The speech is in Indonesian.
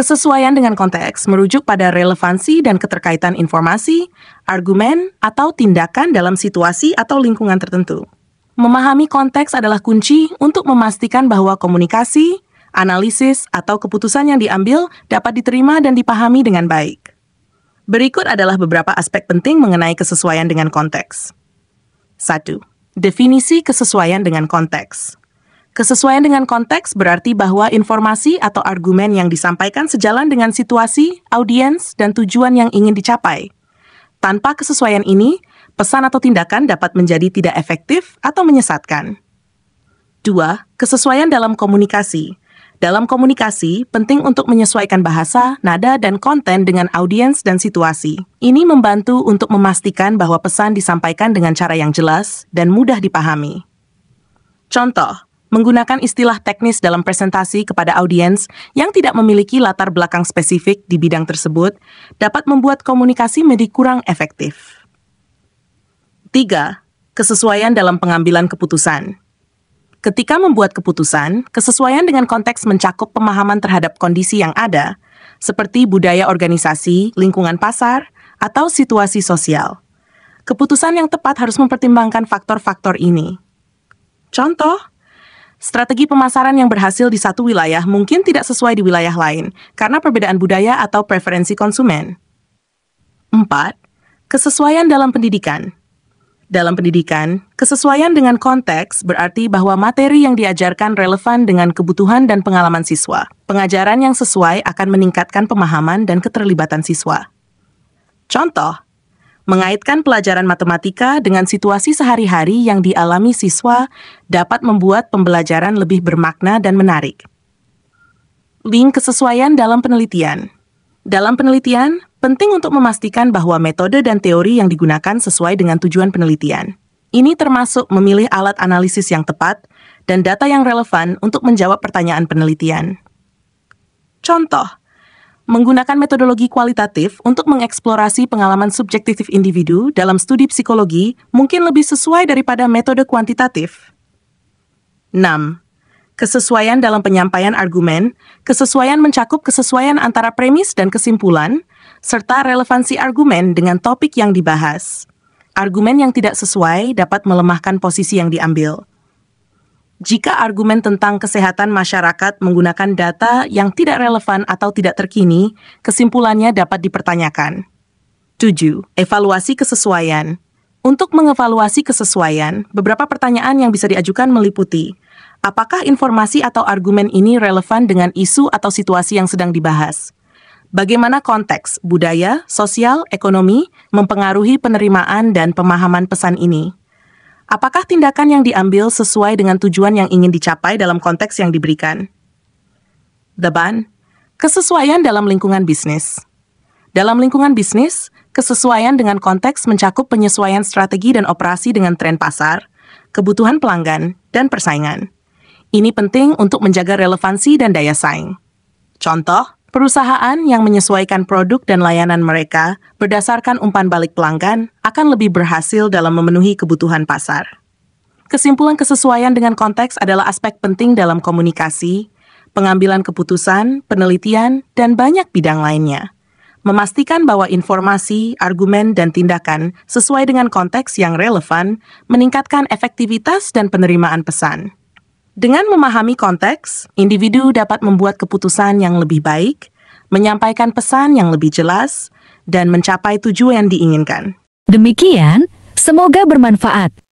Kesesuaian dengan konteks merujuk pada relevansi dan keterkaitan informasi, argumen, atau tindakan dalam situasi atau lingkungan tertentu. Memahami konteks adalah kunci untuk memastikan bahwa komunikasi, analisis, atau keputusan yang diambil dapat diterima dan dipahami dengan baik. Berikut adalah beberapa aspek penting mengenai kesesuaian dengan konteks. 1. Definisi kesesuaian dengan konteks. Kesesuaian dengan konteks berarti bahwa informasi atau argumen yang disampaikan sejalan dengan situasi, audiens, dan tujuan yang ingin dicapai. Tanpa kesesuaian ini, pesan atau tindakan dapat menjadi tidak efektif atau menyesatkan. 2. Kesesuaian dalam komunikasi. Dalam komunikasi, penting untuk menyesuaikan bahasa, nada, dan konten dengan audiens dan situasi. Ini membantu untuk memastikan bahwa pesan disampaikan dengan cara yang jelas dan mudah dipahami. Contoh, menggunakan istilah teknis dalam presentasi kepada audiens yang tidak memiliki latar belakang spesifik di bidang tersebut dapat membuat komunikasi menjadi kurang efektif. 3. Kesesuaian dalam pengambilan keputusan. Ketika membuat keputusan, kesesuaian dengan konteks mencakup pemahaman terhadap kondisi yang ada, seperti budaya organisasi, lingkungan pasar, atau situasi sosial. Keputusan yang tepat harus mempertimbangkan faktor-faktor ini. Contoh, Strategi pemasaran yang berhasil di satu wilayah mungkin tidak sesuai di wilayah lain karena perbedaan budaya atau preferensi konsumen. 4. Kesesuaian dalam pendidikan. Dalam pendidikan, kesesuaian dengan konteks berarti bahwa materi yang diajarkan relevan dengan kebutuhan dan pengalaman siswa. Pengajaran yang sesuai akan meningkatkan pemahaman dan keterlibatan siswa. Contoh, Mengaitkan pelajaran matematika dengan situasi sehari-hari yang dialami siswa dapat membuat pembelajaran lebih bermakna dan menarik. Link kesesuaian dalam penelitian. Dalam penelitian, penting untuk memastikan bahwa metode dan teori yang digunakan sesuai dengan tujuan penelitian. Ini termasuk memilih alat analisis yang tepat dan data yang relevan untuk menjawab pertanyaan penelitian. Contoh, menggunakan metodologi kualitatif untuk mengeksplorasi pengalaman subjektif individu dalam studi psikologi mungkin lebih sesuai daripada metode kuantitatif. 6. Kesesuaian dalam penyampaian argumen, kesesuaian mencakup kesesuaian antara premis dan kesimpulan, serta relevansi argumen dengan topik yang dibahas. Argumen yang tidak sesuai dapat melemahkan posisi yang diambil jika argumen tentang kesehatan masyarakat menggunakan data yang tidak relevan atau tidak terkini, kesimpulannya dapat dipertanyakan. 7. Evaluasi kesesuaian. Untuk mengevaluasi kesesuaian, beberapa pertanyaan yang bisa diajukan meliputi: apakah informasi atau argumen ini relevan dengan isu atau situasi yang sedang dibahas? Bagaimana konteks, budaya, sosial, ekonomi mempengaruhi penerimaan dan pemahaman pesan ini? Apakah tindakan yang diambil sesuai dengan tujuan yang ingin dicapai dalam konteks yang diberikan? ban, kesesuaian dalam lingkungan bisnis. Dalam lingkungan bisnis, kesesuaian dengan konteks mencakup penyesuaian strategi dan operasi dengan tren pasar, kebutuhan pelanggan, dan persaingan. Ini penting untuk menjaga relevansi dan daya saing. Contoh, Perusahaan yang menyesuaikan produk dan layanan mereka berdasarkan umpan balik pelanggan akan lebih berhasil dalam memenuhi kebutuhan pasar. Kesimpulan kesesuaian dengan konteks adalah aspek penting dalam komunikasi, pengambilan keputusan, penelitian, dan banyak bidang lainnya. Memastikan bahwa informasi, argumen, dan tindakan sesuai dengan konteks yang relevan meningkatkan efektivitas dan penerimaan pesan. Dengan memahami konteks, individu dapat membuat keputusan yang lebih baik, menyampaikan pesan yang lebih jelas, dan mencapai tujuan yang diinginkan. Demikian, semoga bermanfaat.